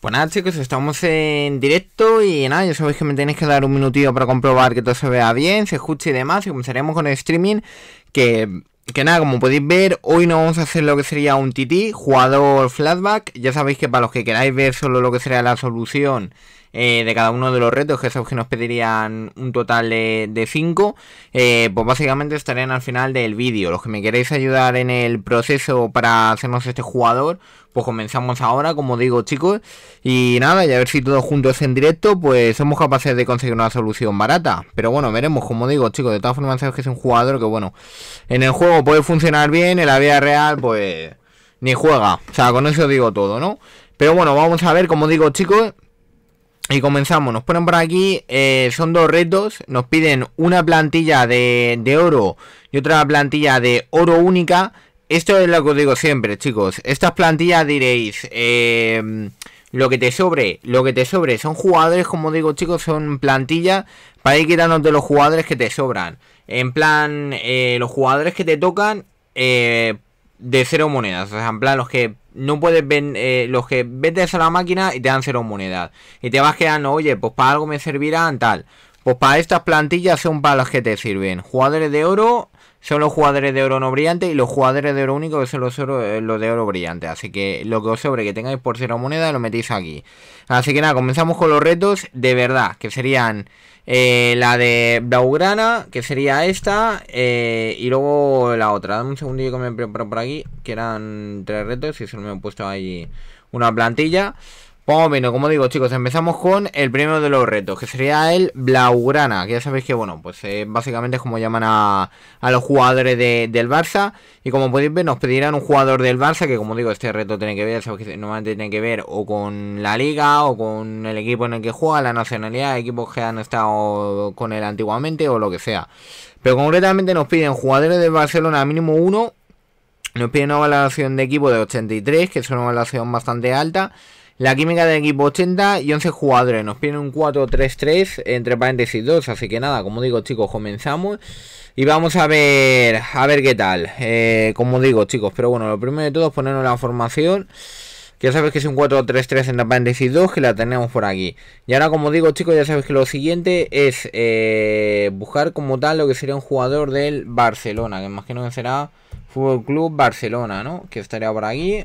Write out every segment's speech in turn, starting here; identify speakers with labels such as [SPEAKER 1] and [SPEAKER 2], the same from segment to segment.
[SPEAKER 1] Pues nada chicos, estamos en directo y nada, ya sabéis que me tenéis que dar un minutito para comprobar que todo se vea bien, se escuche y demás, y comenzaremos con el streaming, que, que nada, como podéis ver, hoy no vamos a hacer lo que sería un TT, jugador flashback, ya sabéis que para los que queráis ver solo lo que sería la solución eh, de cada uno de los retos, que esos que nos pedirían un total de 5, eh, pues básicamente estarían al final del vídeo. Los que me queréis ayudar en el proceso para hacernos este jugador, pues comenzamos ahora, como digo chicos, y nada, y a ver si todos juntos en directo, pues somos capaces de conseguir una solución barata. Pero bueno, veremos, como digo chicos, de todas formas sabes que es un jugador que bueno, en el juego puede funcionar bien, en la vida real pues ni juega. O sea, con eso digo todo, ¿no? Pero bueno, vamos a ver, como digo chicos... Y comenzamos, nos ponen por aquí, eh, son dos retos, nos piden una plantilla de, oro y otra plantilla de oro única. Esto es lo que os digo siempre, chicos. Estas plantillas diréis, em, lo que te sobre, lo que te sobre. Son jugadores, como digo, chicos, son plantillas para ir quitándote los jugadores que te sobran. En plan, eh, los jugadores que te tocan, eh, de cero monedas. O sea, en plan, los que no puedes ver, eh, los que vendes a la máquina y te dan cero monedas. Y te vas quedando, oye, pues para algo me servirán tal. Pues para estas plantillas son para las que te sirven. Jugadores de oro son los jugadores de oro no brillante y los jugadores de oro único que son los, eh, de oro brillante. Así que lo que os sobre que tengáis por cero moneda lo metéis aquí. Así que nada, comenzamos con los retos de verdad, que serían eh, la de Blaugrana, que sería esta, eh, y luego la otra. Dame un segundillo que me preparo por aquí, que eran tres retos y solo me he puesto ahí una plantilla. Bueno, como digo chicos, empezamos con el primero de los retos, que sería el Blaugrana, que ya sabéis que bueno, pues eh, básicamente es como llaman a, los jugadores de, del Barça, y como podéis ver nos pedirán un jugador del Barça, que como digo, este reto tiene que ver, que normalmente tiene que ver o con la liga, o con el equipo en el que juega, la nacionalidad, equipos que han estado con él antiguamente, o lo que sea. Pero concretamente nos piden jugadores del Barcelona mínimo uno, nos piden una valoración de equipo de 83, que es una valoración bastante alta, la química del equipo 80 y 11 jugadores. Nos piden un 4-3-3 entre paréntesis 2. Así que nada, como digo chicos, comenzamos. Y vamos a ver, a ver qué tal. Eh, como digo chicos, pero bueno, lo primero de todo es ponernos la formación. Que ya sabes que es un 4-3-3 entre paréntesis 2 que la tenemos por aquí. Y ahora como digo chicos, ya sabes que lo siguiente es eh, buscar como tal lo que sería un jugador del Barcelona. Que más que será Fútbol Club Barcelona, ¿no? Que estaría por aquí.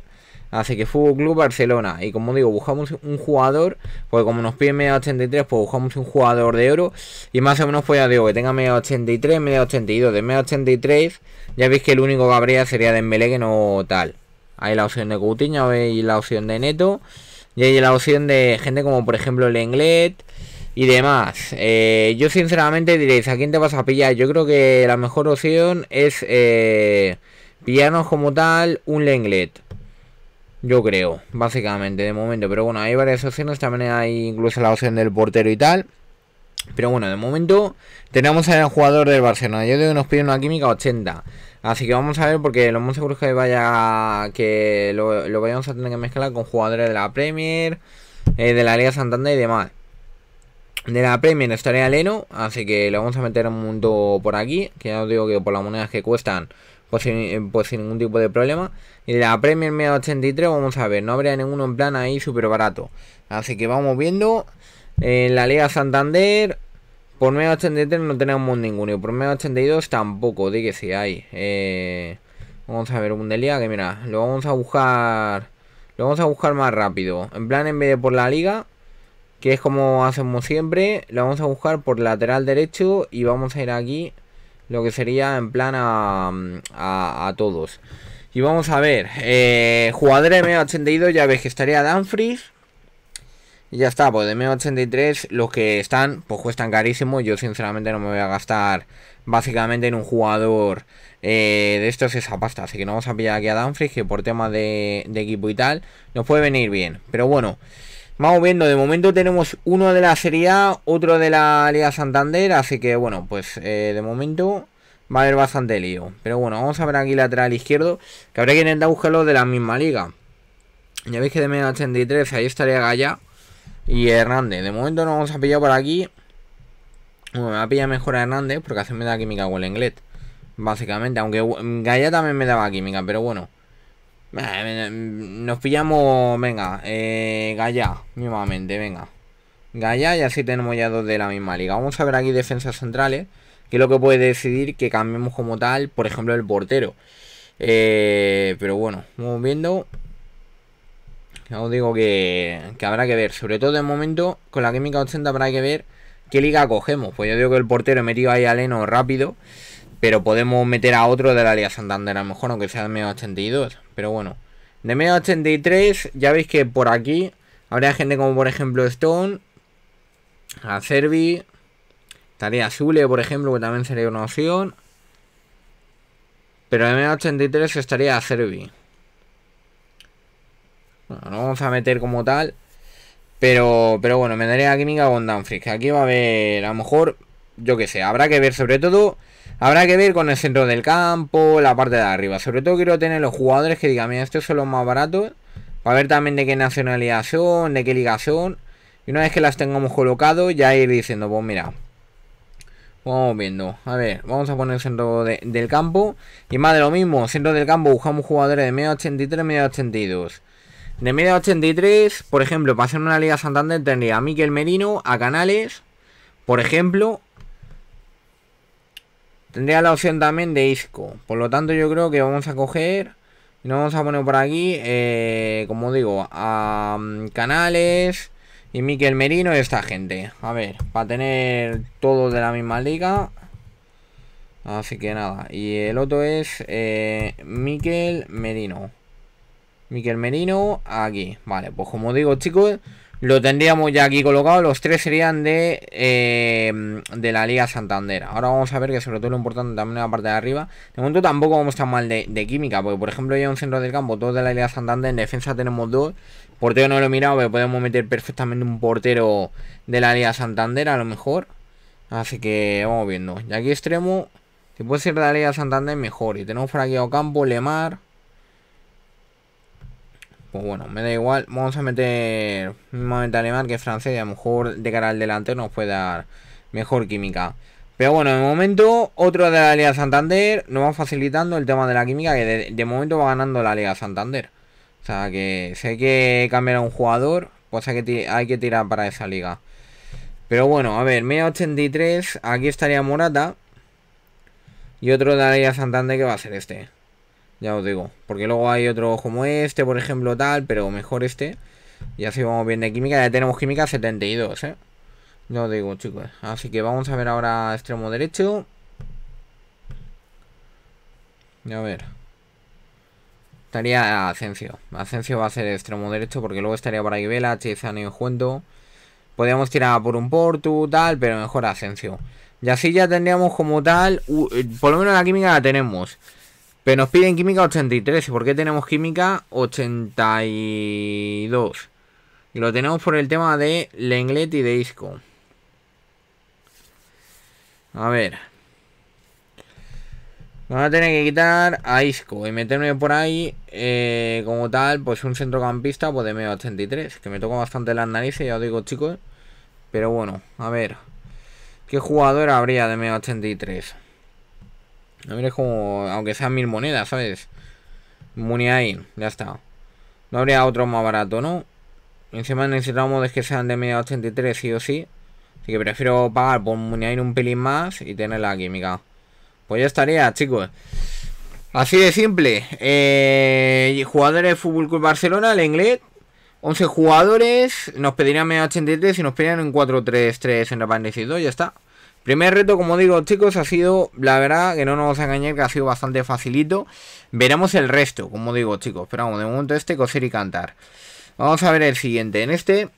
[SPEAKER 1] Así que Fútbol Club Barcelona. Y como digo, buscamos un jugador. Pues como nos piden media 83, pues buscamos un jugador de oro. Y más o menos, pues ya digo, que tenga media 83, media 82. De media 83, ya veis que el único que habría sería de que no tal. Hay la opción de Coutinho, y la opción de Neto. Y hay la opción de gente como, por ejemplo, Lenglet y demás. Eh, yo sinceramente diréis, ¿a quién te vas a pillar? Yo creo que la mejor opción es eh, pillarnos como tal un Lenglet. Yo creo, básicamente, de momento. Pero bueno, hay varias opciones. También hay incluso la opción del portero y tal. Pero bueno, de momento tenemos al jugador del Barcelona. Yo digo que nos pide una química 80. Así que vamos a ver porque lo más seguro es que vaya. Que lo, vayamos a tener que mezclar con jugadores de la Premier, eh, de la Liga Santander y demás. De la Premier estaría Leno, así que lo vamos a meter un mundo por aquí. Que ya os digo que por las monedas que cuestan, pues eh, pues sin ningún tipo de problema. Y la Premier media 83, vamos a ver, no habría ninguno en plan ahí súper barato. Así que vamos viendo. En eh, la Liga Santander, por media 83 no tenemos ninguno. Y por media 82 tampoco, de que sí, hay. Eh, vamos a ver, un Delia que mira, lo vamos a buscar. Lo vamos a buscar más rápido. En plan, en vez de por la liga, que es como hacemos siempre, lo vamos a buscar por lateral derecho y vamos a ir aquí, lo que sería en plan a, a todos. Y vamos a ver. Eh, jugador M82, ya ves que estaría Danfries. Y ya está, pues de M83 los que están, pues cuestan carísimo. Yo sinceramente no me voy a gastar básicamente en un jugador eh, de estos esa pasta. Así que no vamos a pillar aquí a Danfries, que por tema de, equipo y tal, nos puede venir bien. Pero bueno, Vamos viendo, de momento tenemos uno de la Serie A, otro de la Liga Santander, así que bueno, pues eh, de momento va a haber bastante lío. Pero bueno, vamos a ver aquí lateral izquierdo, que habrá que intentar buscarlo de la misma liga. Ya veis que de menos 83 ahí estaría Gaya y Hernández. De momento no vamos a pillar por aquí. Bueno, me va a pillar mejor a Hernández porque hace me da química con el inglés. Básicamente, aunque Gaya también me daba química, pero bueno. Eh, nos pillamos, venga, eh, Gaya, mismamente, venga. Gaya y así tenemos ya dos de la misma liga. Vamos a ver aquí defensas centrales que es lo que puede decidir que cambiemos como tal, por ejemplo, el portero. Eh, pero bueno, vamos viendo. Ya os digo que, habrá que ver, sobre todo de momento, con la química 80 habrá que ver qué liga cogemos. Pues yo digo que el portero he metido ahí a Leno rápido, pero podemos meter a otro de la Liga Santander, a lo mejor aunque sea de medio 82. Pero bueno, de medio 83 ya veis que por aquí Habría gente como por ejemplo Stone, a Servi, Estaría Zule, por ejemplo, que también sería una opción. Pero en M83 estaría Cervi. Bueno, no vamos a meter como tal. Pero, pero bueno, me daría a química con Que aquí va a haber, a lo mejor, yo qué sé, habrá que ver sobre todo. Habrá que ver con el centro del campo, la parte de arriba. Sobre todo quiero tener los jugadores que digan, mira, estos son los más baratos. Para ver también de qué nacionalidad son, de qué liga son. Y una vez que las tengamos colocado, ya ir diciendo, pues mira, Vamos oh, viendo. A ver, vamos a poner centro del campo. Y más de lo mismo, centro del campo buscamos jugadores de media 83, medio 82. De media 83, por ejemplo, para hacer una Liga Santander tendría a Miquel Merino, a Canales, por ejemplo. Tendría la opción también de Isco. Por lo tanto, yo creo que vamos a coger... Y nos vamos a poner por aquí, eh, como digo, a mm, Canales... Y Miquel Merino y esta gente. A ver, para tener todos de la misma liga. Así que nada. Y el otro es eh, Miquel Merino. Miquel Merino aquí. Vale, pues como digo, chicos, lo tendríamos ya aquí colocado. Los tres serían de, eh, de la Liga Santander. Ahora vamos a ver que sobre todo lo importante también es la parte de arriba. De momento tampoco vamos tan mal de, química, porque por ejemplo ya un centro del campo, todos de la Liga Santander, en defensa tenemos dos Portero no lo he mirado, pero podemos meter perfectamente un portero de la Liga Santander a lo mejor. Así que vamos viendo. Y aquí extremo, si puede ser de la Liga Santander, mejor. Y tenemos por campo Lemar. Pues bueno, me da igual. Vamos a meter momento a Lemar que es francés. Y a lo mejor de cara al delantero nos puede dar mejor química. Pero bueno, de momento, otro de la Liga Santander nos va facilitando el tema de la química, que de momento va ganando la Liga Santander. O sea que si que cambiar a un jugador, pues hay que, tirar para esa liga. Pero bueno, a ver, media 83, aquí estaría Morata. Y otro daría Santander que va a ser este. Ya os digo. Porque luego hay otro como este, por ejemplo, tal, pero mejor este. Y así vamos bien de química. Ya tenemos química 72, ¿eh? Ya os digo, chicos. Así que vamos a ver ahora extremo derecho. A ver. Estaría Asensio. Asensio va a ser extremo derecho porque luego estaría para ahí Vela, Chizano y Juento. Podríamos tirar por un Portu, tal, pero mejor Asensio. Y así ya tendríamos como tal, eh, por lo menos la química la tenemos. Pero nos piden química 83. ¿Y por qué tenemos química 82? Y lo tenemos por el tema de Lenglet y de Isco. A ver. Vamos a tener que quitar a Isco y meterme por ahí, eh, como tal, pues un centrocampista pues de medio 83, que me toca bastante las narices, ya os digo, chicos. Pero bueno, a ver, ¿qué jugador habría de medio 83? A ver, como, aunque sean mil monedas, ¿sabes? Muniain, ya está. No habría otro más barato, ¿no? Encima necesitamos de que sean de medio 83, sí o sí. Así que prefiero pagar por Muniain un pelín más y tener la química. Pues ya estaría, chicos. Así de simple. Eh, jugadores de Fútbol Club Barcelona, el inglés. 11 jugadores. Nos pedirían medio 83 y nos piden en 4-3-3 en la Ya está. Primer reto, como digo, chicos, ha sido, la verdad, que no nos vamos a que ha sido bastante facilito. Veremos el resto, como digo, chicos. Pero vamos, de momento este, coser y cantar. Vamos a ver el siguiente. En este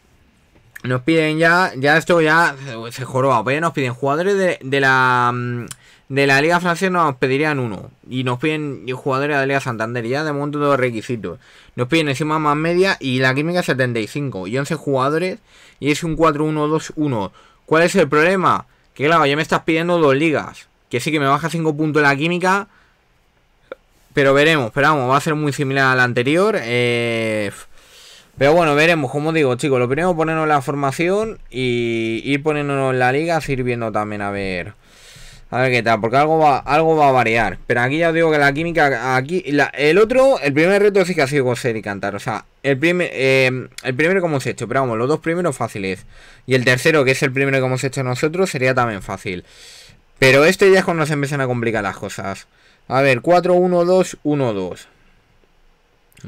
[SPEAKER 1] nos piden ya, ya esto ya se joroba, pues ya nos piden jugadores de la... Mm, de la Liga Francesa nos pedirían uno. Y nos piden jugadores de la Liga Santander. ya de momento los requisitos. Nos piden encima más media y la química 75. Y 11 jugadores. Y es un 4-1-2-1. ¿Cuál es el problema? Que claro, ya me estás pidiendo dos ligas. Que sí que me baja 5 puntos la química. Pero veremos. Pero vamos, va a ser muy similar a la anterior. Eh, pero bueno, veremos, como digo, chicos, lo primero ponernos la formación y ir poniéndonos la liga, sirviendo también a ver. A ver qué tal, porque algo va, algo va a variar. Pero aquí ya os digo que la química, aquí, el otro, el primer reto sí que ha sido coser y cantar. O sea, el primer, eh, el primero que hemos hecho, pero vamos, los dos primeros fáciles. Y el tercero, que es el primero que hemos hecho nosotros, sería también fácil. Pero este ya es cuando se empiezan a complicar las cosas. A ver, 4, 1, 2, 1, 2.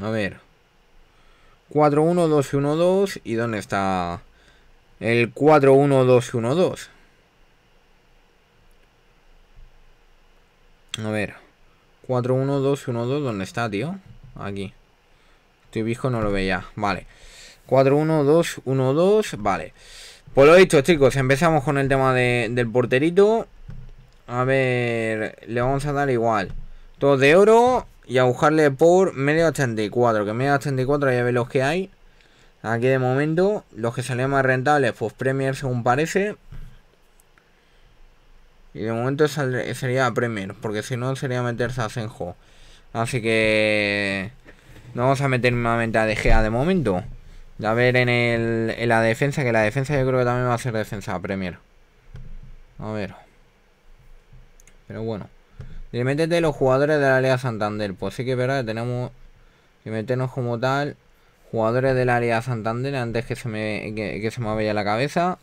[SPEAKER 1] A ver. 4, 1, 2, 1, 2. ¿Y dónde está el 4, 1, 2, 1, 2? A ver. 4, 1, 2, 1, 2. ¿Dónde está, tío? Aquí. viejo, no lo veía. Vale. 4, 1, 2, 1, 2. Vale. Pues lo dicho, chicos. Empezamos con el tema del porterito. A ver. Le vamos a dar igual. Todo de oro. Y a buscarle por medio 84. Que medio 84 ya ve los que hay. Aquí de momento. Los que salen más rentables, pues Premier según parece. Y de momento sería sería Premier, porque si no sería meterse a Senjo. Así que no vamos a meter nuevamente a De de momento. Ya ver en, el, en la defensa, que la defensa yo creo que también va a ser defensa Premier. A ver. Pero bueno. Y métete los jugadores de la Liga Santander. Pues sí que es verdad que tenemos que meternos como tal jugadores del área Santander antes que se me, que se me vaya la cabeza.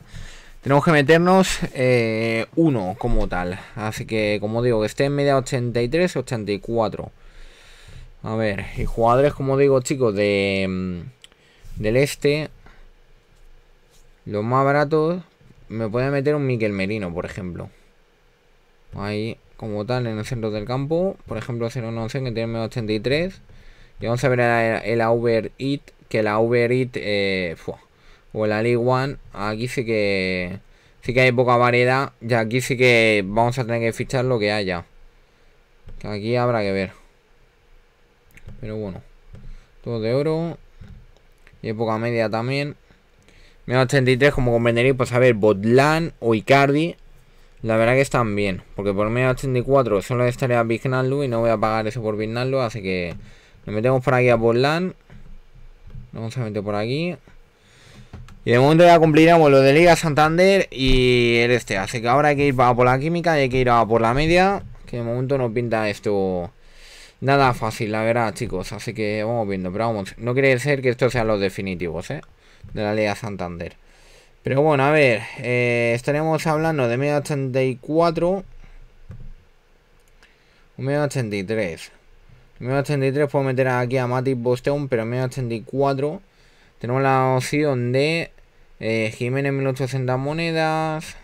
[SPEAKER 1] Tenemos que meternos eh, uno como tal. Así que, como digo, que esté en media 83, 84. A ver, y jugadores, como digo, chicos, de mm, del este. Los más baratos. Me puede meter un Miquel Merino, por ejemplo. Ahí, como tal, en el centro del campo. Por ejemplo, 011 que tiene media 83. Y vamos a ver el, el Uber Que el Uber o la League One, aquí sí que sí que hay poca variedad. Y aquí sí que vamos a tener que fichar lo que haya. aquí habrá que ver. Pero bueno. Todo de oro. Y época media también. Menos 83, como comprenderéis, pues a ver, Botlan o Icardi. La verdad que están bien. Porque por menos 84 solo estaría Vignaldo y no voy a pagar eso por Vignaldo. Así que nos metemos por aquí a Botlan. vamos a meter por aquí. Y de momento ya cumpliremos lo de Liga Santander y el este. Así que ahora hay que ir por la química y hay que ir a por la media. Que de momento no pinta esto nada fácil, la verdad, chicos. Así que vamos viendo. Pero vamos, no quiere ser que esto sea los definitivos, ¿eh? De la Liga Santander. Pero bueno, a ver. Eh, estaremos hablando de media 84. Media 83. 83 puedo meter aquí a Mati Boston, pero media 84. Tenemos la opción de eh, Jiménez 1800 monedas.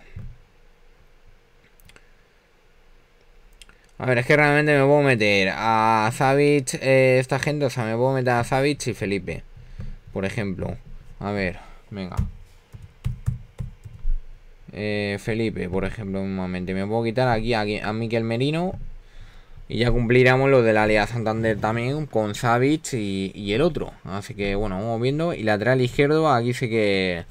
[SPEAKER 1] A ver, es que realmente me puedo meter a Savage, eh, esta gente, o sea, me puedo meter a Savage y Felipe, por ejemplo. A ver, venga. Eh, Felipe, por ejemplo, normalmente Me puedo quitar aquí, aquí a Miquel Merino y ya cumpliremos lo de la Liga Santander también con Savic y, el otro. Así que bueno, vamos viendo. Y lateral izquierdo, aquí sí que...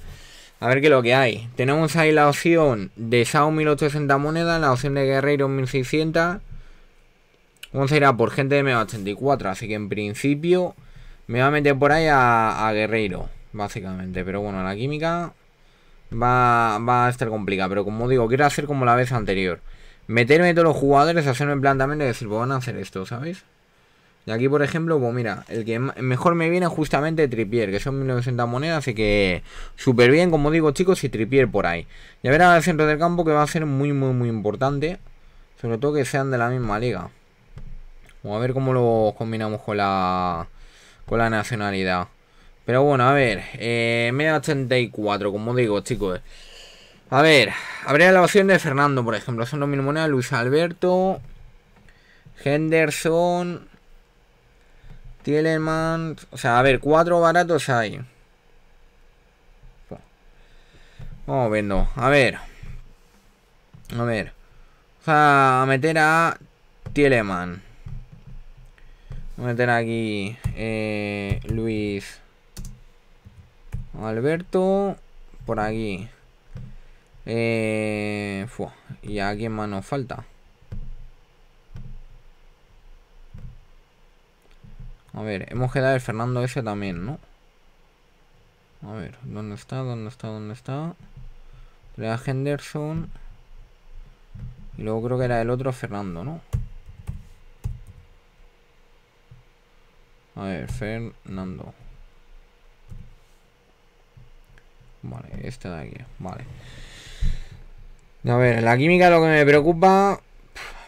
[SPEAKER 1] A ver qué es lo que hay. Tenemos ahí la opción de Sao 1860 monedas, la opción de Guerreiro 1600. Vamos a ir a por gente de m 84, así que en principio me va a meter por ahí a, Guerreiro, básicamente. Pero bueno, la química va, va a estar complicada. Pero como digo, quiero hacer como la vez anterior meterme todos los jugadores, hacerme el planteamiento y decir, pues van a hacer esto, ¿sabéis? Y aquí, por ejemplo, pues mira, el que mejor me viene justamente Tripier, que son 1900 monedas, así que súper bien, como digo, chicos, y Tripier por ahí. Y Ya ver el centro del campo que va a ser muy, muy, muy importante, sobre todo que sean de la misma liga. Vamos a ver cómo lo combinamos con la, con la nacionalidad. Pero bueno, a ver, eh, media 84, como digo, chicos. A ver, habría la opción de Fernando, por ejemplo. Son monedas. Luis Alberto, Henderson, Tielemann. O sea, a ver, cuatro baratos hay. Vamos viendo. A ver. A ver. O sea, a meter a Tielemann. a meter aquí eh, Luis Alberto. Por aquí. Eh, fue. ¿Y a quién más nos falta? A ver, hemos quedado el Fernando ese también, ¿no? A ver, ¿dónde está? ¿Dónde está? ¿Dónde está? Era Henderson. Y luego creo que era el otro Fernando, ¿no? A ver, Fernando. Vale, este de aquí. Vale. A ver, la química lo que me preocupa,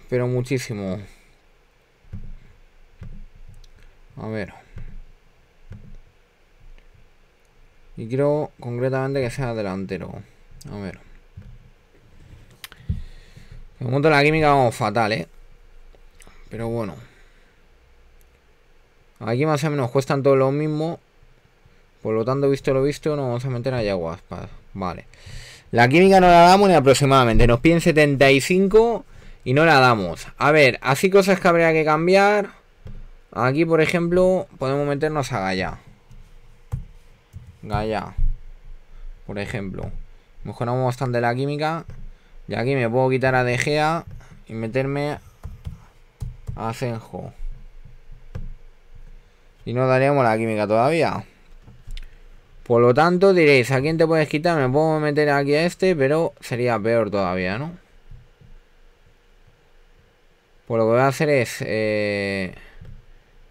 [SPEAKER 1] pero muchísimo. A ver. Y quiero concretamente que sea delantero. A ver. De la química vamos fatal, ¿eh? Pero bueno. Aquí más o menos cuestan todo lo mismo. Por lo tanto, visto lo visto, no vamos a meter a yaguaspa. Vale. La química no la damos ni aproximadamente. Nos piden 75 y no la damos. A ver, así cosas que habría que cambiar. Aquí, por ejemplo, podemos meternos a Galla. Galla, Por ejemplo. Mejoramos bastante la química. Y aquí me puedo quitar a Degea y meterme a Senjo. Y no daríamos la química todavía. Por lo tanto, diréis, ¿a quién te puedes quitar? Me puedo meter aquí a este, pero sería peor todavía, ¿no? Pues lo que voy a hacer es... Eh,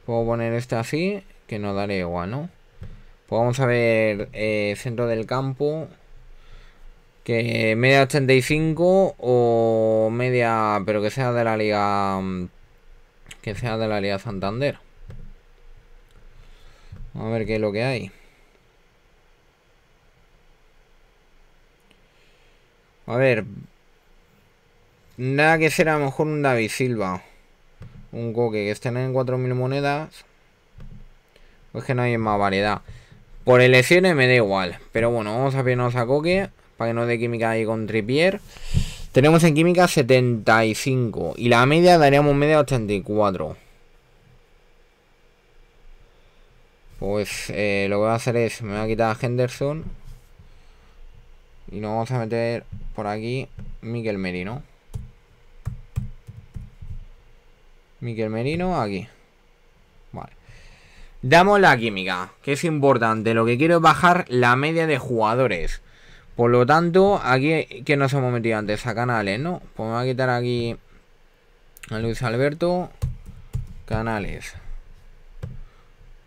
[SPEAKER 1] puedo poner este así, que no daré igual, ¿no? Pues vamos a ver eh, centro del campo. Que media 85 o media... Pero que sea de la liga... Que sea de la liga Santander. A ver qué es lo que hay. A ver. Nada que será mejor un David Silva. Un Coque que estén en 4.000 monedas. Pues que no hay más variedad. Por elecciones me da igual. Pero bueno, vamos a pedirnos a Coque. Para que no dé química ahí con Tripier. Tenemos en química 75. Y la media daríamos media 84. Pues eh, lo que voy a hacer es, me voy a quitar a Henderson. Y nos vamos a meter por aquí Miquel Merino. Miquel Merino aquí. Vale. Damos la química, que es importante. Lo que quiero es bajar la media de jugadores. Por lo tanto, aquí que nos hemos metido antes a canales, ¿no? Pues me voy a quitar aquí a Luis Alberto. Canales.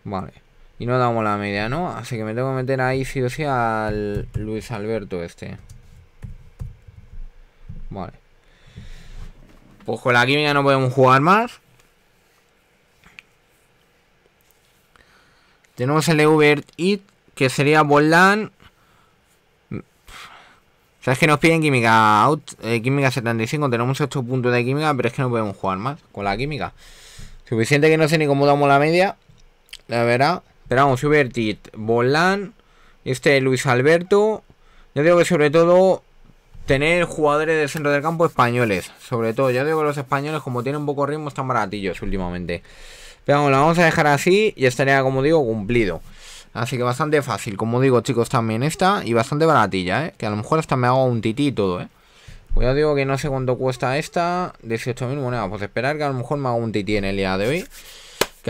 [SPEAKER 1] Vale. Y no damos la media, ¿no? Así que me tengo que meter ahí sí o sí al Luis Alberto este. Vale. Pues con la química no podemos jugar más. Tenemos el Uber It, que sería Bolan. sabes que nos piden química out, eh, química 75. Tenemos estos puntos de química, pero es que no podemos jugar más con la química. Suficiente que no sé ni cómo damos la media. La verdad. Pero vamos, Ubertit, Bolán, este Luis Alberto. Yo digo que sobre todo tener jugadores del centro del campo españoles. Sobre todo, yo digo que los españoles, como tienen poco ritmo, están baratillos últimamente. Pero la vamos a dejar así y estaría, como digo, cumplido. Así que bastante fácil, como digo, chicos, también esta. Y bastante baratilla, ¿eh? Que a lo mejor hasta me hago un tití y todo, ¿eh? Pues ya digo que no sé cuánto cuesta esta. 18.000 monedas. Pues esperar que a lo mejor me hago un tití en el día de hoy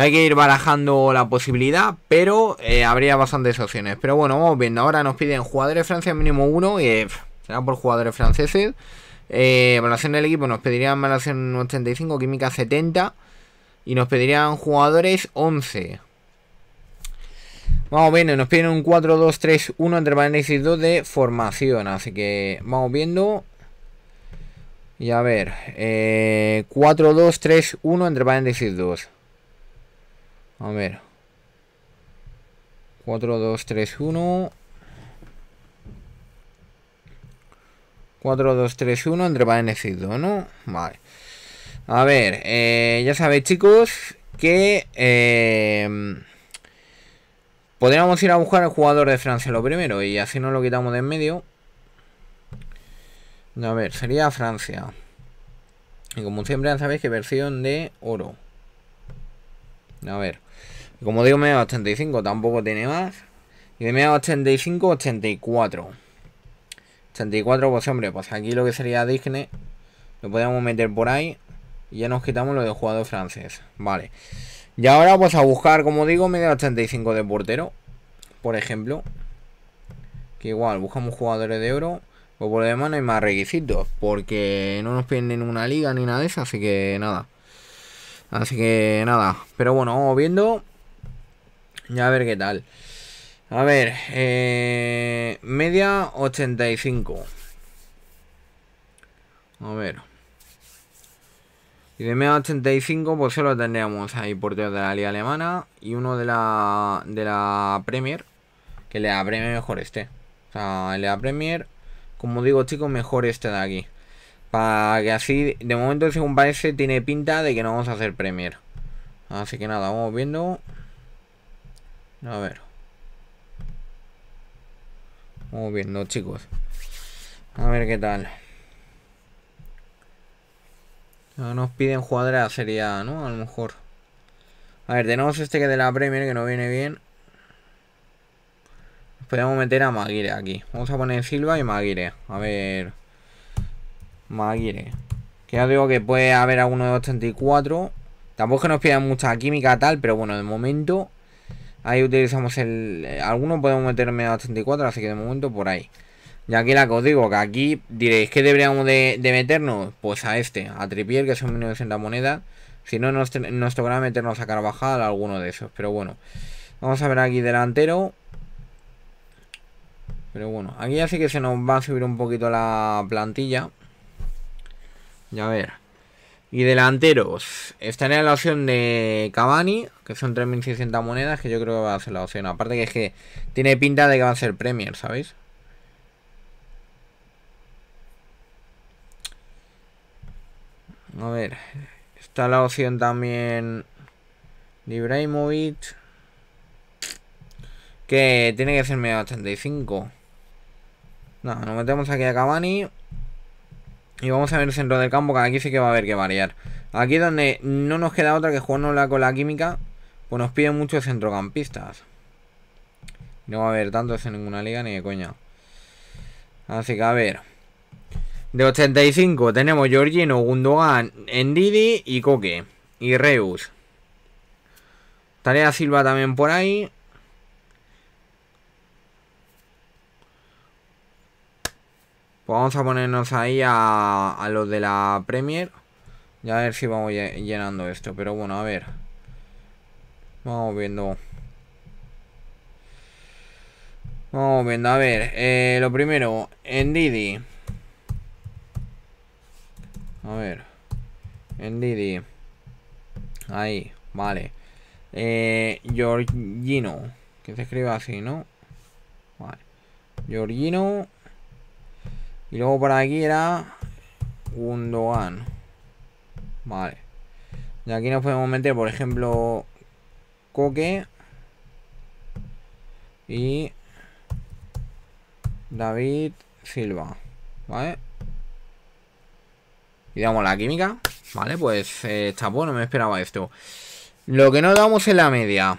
[SPEAKER 1] hay que ir barajando la posibilidad, pero eh, habría bastantes opciones. Pero bueno, vamos viendo. Ahora nos piden jugadores Francia mínimo uno, y eh, será por jugadores franceses. Eh, evaluación del equipo nos pedirían evaluación 85, química 70 y nos pedirían jugadores 11. Vamos viendo, nos piden un 4-2-3-1 entre paréntesis 2 de formación, así que vamos viendo. Y a ver, 4-2-3-1 eh, entre paréntesis 2. A ver. 4, 2, 3, 1. 4, 2, 3, 1, entre paréntesis ¿no? Vale. A ver, eh, ya sabéis chicos que eh, podríamos ir a buscar al jugador de Francia lo primero y así nos lo quitamos de en medio. A ver, sería Francia. Y como siempre ya sabéis que versión de oro. A ver como digo, medio 85, tampoco tiene más. Y de 85, 84. 84, pues hombre, pues aquí lo que sería Digne, lo podemos meter por ahí. Y ya nos quitamos lo de jugador francés. Vale. Y ahora, pues a buscar, como digo, medio 85 de portero. Por ejemplo. Que igual, buscamos jugadores de oro. Pues por lo demás no hay más requisitos. Porque no nos piden una liga ni nada de eso. Así que nada. Así que nada. Pero bueno, vamos viendo. Ya a ver qué tal. A ver, eh, media 85. A ver. Y de media 85, pues solo tendríamos ahí porteros de la Liga Alemana y uno de la, de la Premier. Que le da mejor este. O sea, le da Premier, como digo, chicos, mejor este de aquí. Para que así, de momento, según parece, tiene pinta de que no vamos a hacer Premier. Así que nada, vamos viendo. A ver. Vamos viendo, chicos. A ver qué tal. Nos piden cuadra sería, ¿no? A lo mejor. A ver, tenemos este que de la Premier que no viene bien. Podemos meter a Maguire aquí. Vamos a poner Silva y Maguire. A ver. Maguire. Que ya digo que puede haber alguno de 84. Tampoco que nos pidan mucha química tal, pero bueno, de momento Ahí utilizamos el... Algunos podemos meterme a 84, así que de momento por ahí. ya aquí la que os digo, que aquí diréis, que deberíamos de, meternos? Pues a este, a tripiel que son la moneda Si no, nos, tocará meternos a Carvajal, alguno de esos. Pero bueno, vamos a ver aquí delantero. Pero bueno, aquí ya sí que se nos va a subir un poquito la plantilla. Ya a ver. Y delanteros, estaría la opción de Cavani, que son 3.600 monedas, que yo creo que va a ser la opción. Aparte que es que tiene pinta de que va a ser Premier, ¿sabéis? A ver, está la opción también de Ibrahimovic, que tiene que ser medio 85. No, nos metemos aquí a Cavani. Y vamos a ver el centro del campo, que aquí sí que va a haber que variar. Aquí donde no nos queda otra que jugarnos con la química, pues nos piden muchos centrocampistas. No va a haber tantos en ninguna liga ni de coña. Así que a ver. De 85 tenemos Georgino, Gundogan, Endidi y Coque. Y Reus. Tarea Silva también por ahí. Pues vamos a ponernos ahí a, los de la Premier. Ya a ver si vamos llenando esto. Pero bueno, a ver. Vamos viendo. Vamos viendo. A ver, eh, lo primero, en Didi. A ver. En Didi. Ahí, vale. Eh, Giorgino. Que se escribe así, ¿no? Vale. Giorgino. Y luego por aquí era Wundoan, Vale. Y aquí nos podemos meter, por ejemplo, Coque. Y David Silva. ¿Vale? Y damos la química. Vale, pues eh, está bueno, me esperaba esto. Lo que no damos es la media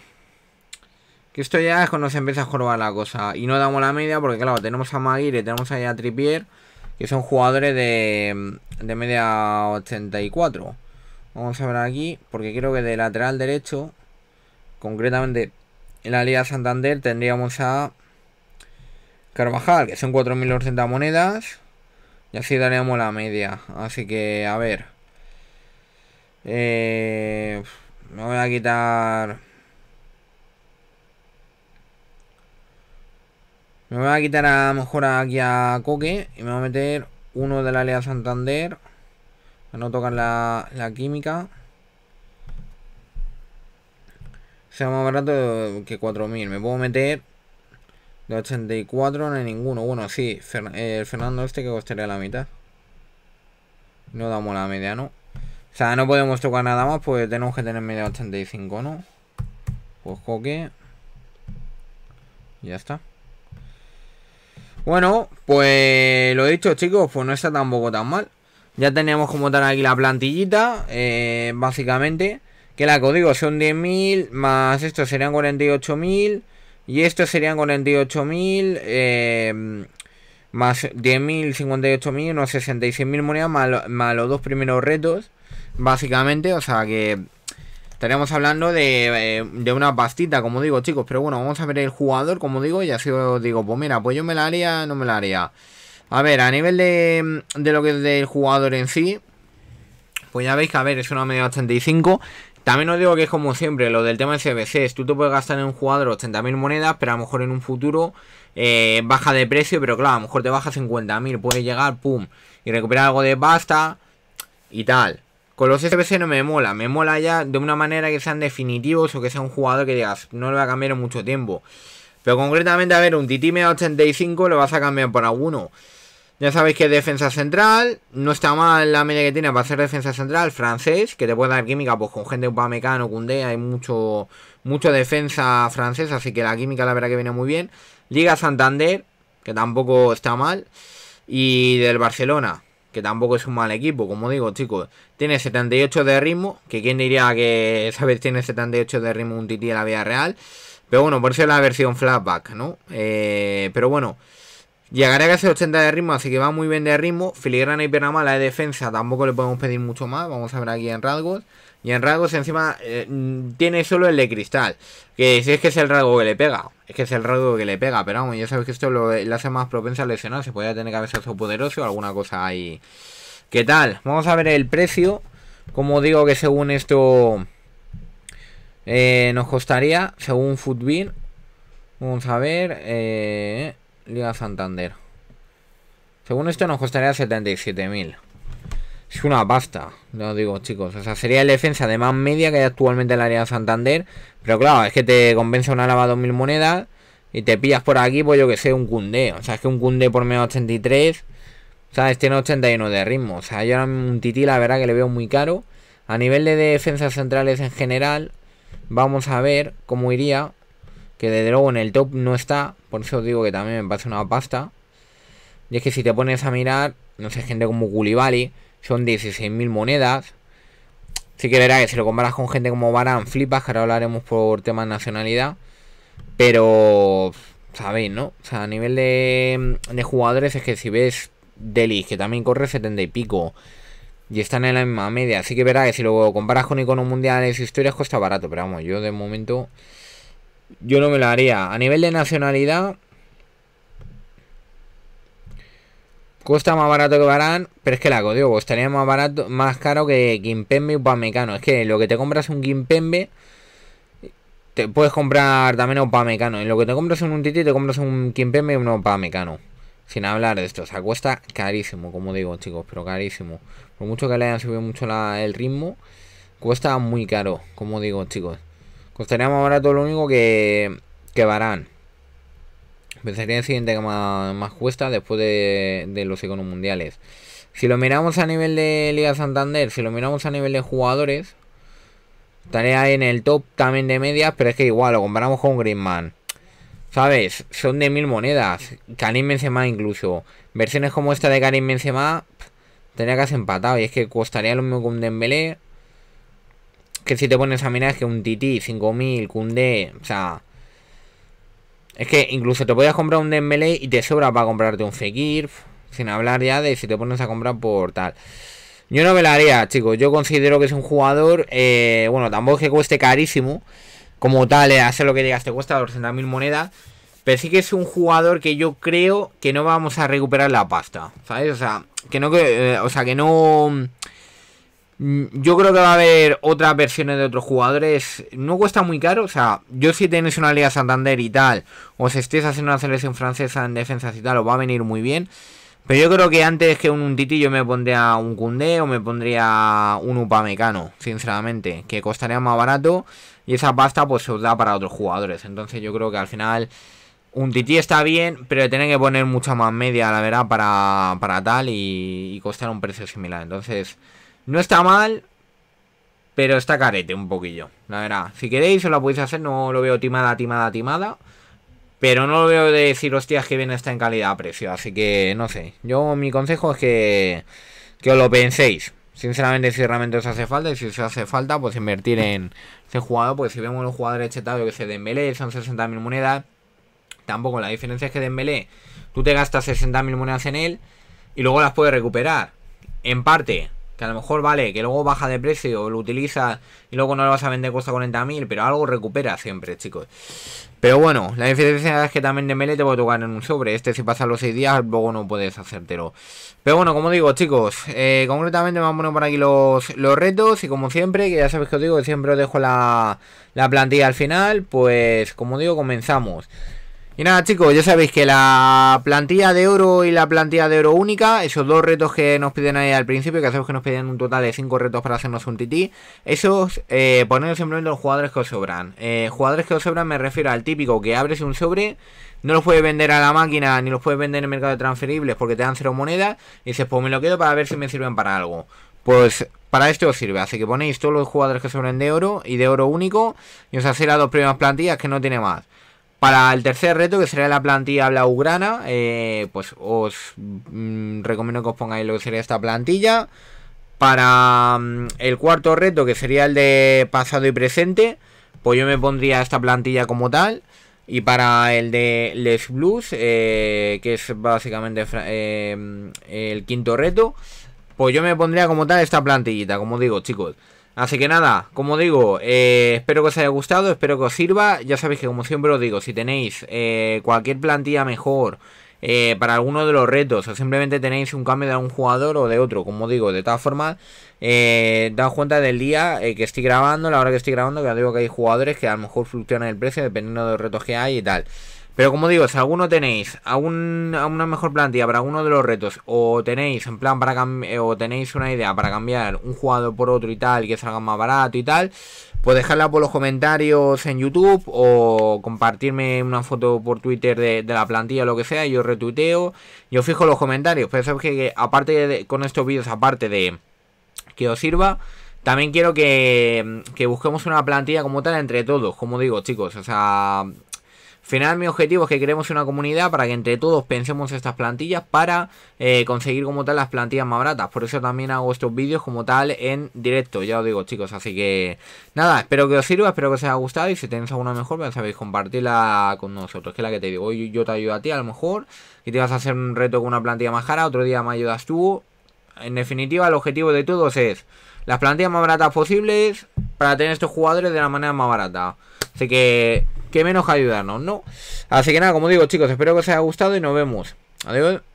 [SPEAKER 1] esto ya es cuando se empieza a jorobar la cosa. Y no damos la media porque, claro, tenemos a Maguire, tenemos ahí a Trippier, que son jugadores de, media 84. Vamos a ver aquí, porque creo que de lateral derecho, concretamente en la Liga Santander, tendríamos a Carvajal, que son 4.800 monedas. Y así daríamos la media. Así que, a ver. Eh, me voy a quitar Me voy a quitar a, mejor aquí a Coque y me voy a meter uno de la Lea Santander. Para no tocar la, la química. Sea más barato que 4000. Me puedo meter de 84, no ninguno. Bueno, sí, el eh, Fernando este que costaría la mitad. No damos la media, ¿no? O sea, no podemos tocar nada más porque tenemos que tener media 85, ¿no? Pues coque. Ya está. Bueno, pues lo dicho, chicos, pues no está tampoco tan mal. Ya tenemos como tal aquí la plantillita, eh, básicamente. Que la código son 10.000, más estos serían 48.000. Y estos serían 48.000, eh, más 10.000, 58.000, unos 66.000 monedas, más los dos primeros retos. Básicamente, o sea que Estaremos hablando eh, de, una pastita, como digo, chicos. Pero bueno, vamos a ver el jugador, como digo, y así os digo, pues mira, pues yo me la haría, no me la haría. A ver, a nivel de, lo que es del jugador en sí, pues ya veis que, a ver, es una media 85. También os digo que es como siempre, lo del tema de CBCs. Tú te puedes gastar en un jugador 80.000 monedas, pero a lo mejor en un futuro eh, baja de precio, pero claro, a lo mejor te baja 50.000, puedes llegar, pum, y recuperar algo de pasta y tal. Con los SBC no me mola, me mola ya de una manera que sean definitivos o que sea un jugador que digas, no lo va a cambiar en mucho tiempo. Pero concretamente, a ver, un Titi 85, lo vas a cambiar por alguno. Ya sabéis que es defensa central, no está mal la media que tiene para ser defensa central, francés, que te puede dar química pues con gente de Upamecano, Cundé, hay mucho, defensa francesa, así que la química la verdad que viene muy bien. Liga Santander, que tampoco está mal, y del Barcelona que tampoco es un mal equipo, como digo, chicos. Tiene 78 de ritmo, que quién diría que, vez Tiene 78 de ritmo un Titi en la vida real. Pero bueno, por eso es la versión flashback, ¿no? Eh, pero bueno, llegará a casi 80 de ritmo, así que va muy bien de ritmo. Filigrana y pierna mala de defensa, tampoco le podemos pedir mucho más. Vamos a ver aquí en rasgos. Y en rasgos encima eh, mm, tiene solo el de cristal. Que si es que es el rasgo que le pega. Es que es el rasgo que le pega. Pero vamos, ya sabes que esto lo, le hace más propensa a Se Podría tener cabezazo poderoso o alguna cosa ahí. ¿Qué tal? Vamos a ver el precio. Como digo que según esto eh, nos costaría, según Footbin. Vamos a ver. Eh, Liga Santander. Según esto nos costaría 77.000. Es una pasta, lo digo, chicos. O sea, sería el defensa de más media que hay actualmente en el área de Santander. Pero claro, es que te convence una lava 2000 monedas y te pillas por aquí, pues yo que sé, un Cundé. O sea, es que un Cundé por menos 83, ¿sabes? Tiene 81 de ritmo. O sea, yo era un Tití, la verdad que le veo muy caro. A nivel de defensas centrales en general, vamos a ver cómo iría. Que desde luego en el top no está. Por eso os digo que también me parece una pasta. Y es que si te pones a mirar, no sé, gente como Culibali son 16.000 monedas. Así que verá que si lo comparas con gente como Barán, flipas, que ahora hablaremos por temas de nacionalidad. Pero, sabéis, ¿no? O sea, a nivel de, de jugadores es que si ves Delis, que también corre 70 y pico, y están en la misma media. Así que verá que si lo comparas con iconos mundiales y historias, cuesta barato. Pero vamos, yo de momento, yo no me lo haría. A nivel de nacionalidad, Cuesta más barato que Barán, pero es que la digo, costaría pues más barato, más caro que Gimpembe y Pamecano. Es que lo que te compras un Pembe te puedes comprar también un Pamecano. en lo que te compras un Titi, te compras un Kimpenbe y un Pamecano. Sin hablar de esto, o sea, cuesta carísimo, como digo, chicos, pero carísimo. Por mucho que le hayan subido mucho el ritmo, cuesta muy caro, como digo, chicos. Costaría más barato lo único que, que Barán. Pensaría sería el siguiente que más, cuesta después de, los iconos mundiales. Si lo miramos a nivel de Liga Santander, si lo miramos a nivel de jugadores, estaría en el top también de medias, pero es que igual lo comparamos con Greenman. ¿Sabes? Son de mil monedas. Karim Benzema incluso. Versiones como esta de Karim Benzema Tendría que hacer empatado. Y es que costaría lo mismo que un Dembélé. Que si te pones a mirar que un Titi, 5000, Kunde, o sea, es que incluso te podías comprar un Dembele y te sobra para comprarte un Fekir. Sin hablar ya de si te pones a comprar por tal. Yo no me la haría, chicos. Yo considero que es un jugador. Eh, bueno, tampoco es que cueste carísimo. Como tal, eh, hacer lo que digas, te cuesta 200.000 monedas. Pero sí que es un jugador que yo creo que no vamos a recuperar la pasta. ¿Sabes? O sea, que no. Eh, o sea, que no Mm, yo creo que va a haber otras versiones de otros jugadores. No cuesta muy caro. O sea, yo si tenéis una Liga Santander y tal, o si estés haciendo una selección francesa en defensas y tal, os va a venir muy bien. Pero yo creo que antes que un Titi yo me pondría un Kundé, o me pondría un Upamecano, sinceramente, que costaría más barato y esa pasta pues se os da para otros jugadores. Entonces yo creo que al final un Titi está bien, pero tiene que poner mucha más media, la verdad, para, tal y, y costar un precio similar. Entonces... No está mal, pero está carete un poquillo. La verdad, si queréis os la podéis hacer, no lo veo timada, timada, timada. Pero no lo veo de decir, hostias, que bien está en calidad-precio. a Así que, no sé. Yo, mi consejo es que, que os lo penséis. Sinceramente, si realmente os hace falta. Y si os hace falta, pues invertir en ese jugador. Porque si vemos los jugadores chetados, que se Dembélé, son 60.000 monedas. Tampoco, la diferencia es que Dembélé, tú te gastas 60.000 monedas en él. Y luego las puedes recuperar. En parte, que a lo mejor vale, que luego baja de precio, lo utiliza y luego no lo vas a vender cuesta 40.000, pero algo recupera siempre, chicos. Pero bueno, la diferencia es que también de Mele te a tocar en un sobre. Este si pasa los 6 días, luego no puedes hacértelo. Pero bueno, como digo, chicos, eh, concretamente vamos a poner por aquí los, retos. Y como siempre, que ya sabéis que os digo siempre os dejo la, la plantilla al final, pues como digo, comenzamos. Y nada chicos, ya sabéis que la plantilla de oro y la plantilla de oro única, esos dos retos que nos piden ahí al principio, que hacemos que nos piden un total de cinco retos para hacernos un tití, esos eh, simplemente los jugadores que os sobran. Eh, jugadores que os sobran me refiero al típico que abres un sobre, no los puedes vender a la máquina ni los puedes vender en el mercado de transferibles porque te dan cero monedas y dices pues me lo quedo para ver si me sirven para algo. Pues para esto os sirve, así que ponéis todos los jugadores que sobren de oro y de oro único y os hacéis las dos primeras plantillas que no tiene más. Para el tercer reto, que sería la plantilla blaugrana, eh, pues os mm, recomiendo que os pongáis lo que sería esta plantilla. Para mm, el cuarto reto, que sería el de pasado y presente, pues yo me pondría esta plantilla como tal. Y para el de Les Blues, eh, que es básicamente eh, el quinto reto, pues yo me pondría como tal esta plantillita, como digo chicos. Así que nada, como digo, eh, espero que os haya gustado, espero que os sirva. Ya sabéis que como siempre os digo, si tenéis eh, cualquier plantilla mejor eh, para alguno de los retos o simplemente tenéis un cambio de un jugador o de otro, como digo, de tal forma, daos cuenta del día que estoy grabando, la hora que estoy grabando, que os digo que hay jugadores que a lo mejor fluctúan el precio dependiendo de los retos que hay y tal. Pero como digo, si alguno tenéis una mejor plantilla para alguno de los retos, o tenéis en plan para eh, o tenéis una idea para cambiar un jugador por otro y tal, que salga más barato y tal, pues dejadla por los comentarios en YouTube o compartirme una foto por Twitter de, la plantilla o lo que sea, yo retuiteo, yo fijo los comentarios, pero sabéis que, aparte con estos vídeos, aparte de que os sirva, también quiero que busquemos una plantilla como tal entre todos, como digo chicos, o sea final mi objetivo es que creemos una comunidad para que entre todos pensemos estas plantillas para eh, conseguir como tal las plantillas más baratas. Por eso también hago estos vídeos como tal en directo, ya os digo chicos. Así que nada, espero que os sirva, espero que os haya gustado y si tenéis alguna mejor, ya sabéis, compartirla con nosotros, que es la que te digo. Hoy yo te ayudo a ti a lo mejor y te vas a hacer un reto con una plantilla más cara, otro día me ayudas tú. En definitiva, el objetivo de todos es las plantillas más baratas posibles para tener estos jugadores de la manera más barata. Así que que menos ayudarnos, ¿no? Así que nada, como digo, chicos, espero que os haya gustado y nos vemos. Adiós.